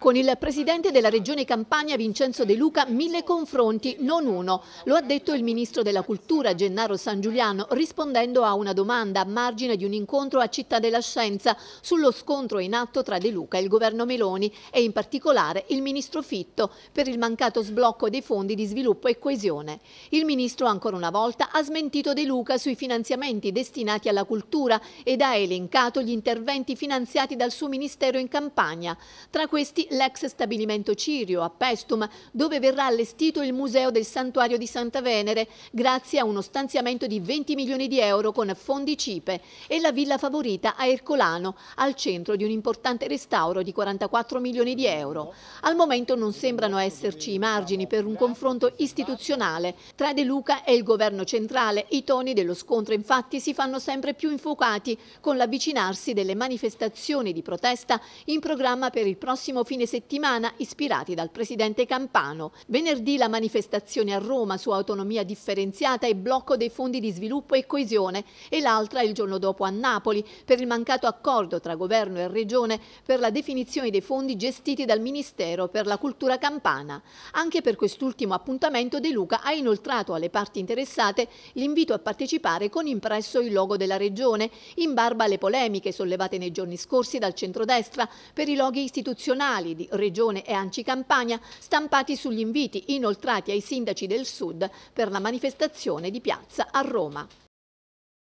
Con il presidente della regione Campania Vincenzo De Luca mille confronti, non uno. Lo ha detto il ministro della cultura Gennaro San Giuliano rispondendo a una domanda a margine di un incontro a Città della Scienza sullo scontro in atto tra De Luca e il governo Meloni e in particolare il ministro Fitto per il mancato sblocco dei fondi di sviluppo e coesione. Il ministro ancora una volta ha smentito De Luca sui finanziamenti destinati alla cultura ed ha elencato gli interventi finanziati dal suo ministero in Campania. Tra questi l'ex stabilimento Cirio a Pestum, dove verrà allestito il Museo del Santuario di Santa Venere, grazie a uno stanziamento di 20 milioni di euro con fondi CIPE, e la villa favorita a Ercolano, al centro di un importante restauro di 44 milioni di euro. Al momento non sembrano esserci i margini per un confronto istituzionale. Tra De Luca e il governo centrale i toni dello scontro infatti si fanno sempre più infuocati con l'avvicinarsi delle manifestazioni di protesta in programma per il prossimo fine fine settimana ispirati dal presidente Campano. Venerdì la manifestazione a Roma su autonomia differenziata e blocco dei fondi di sviluppo e coesione e l'altra il giorno dopo a Napoli per il mancato accordo tra governo e regione per la definizione dei fondi gestiti dal Ministero per la Cultura Campana. Anche per quest'ultimo appuntamento De Luca ha inoltrato alle parti interessate l'invito a partecipare con impresso il logo della regione in barba alle polemiche sollevate nei giorni scorsi dal centrodestra per i loghi istituzionali regionali di Regione e Anci Campania stampati sugli inviti inoltrati ai sindaci del Sud per la manifestazione di piazza a Roma.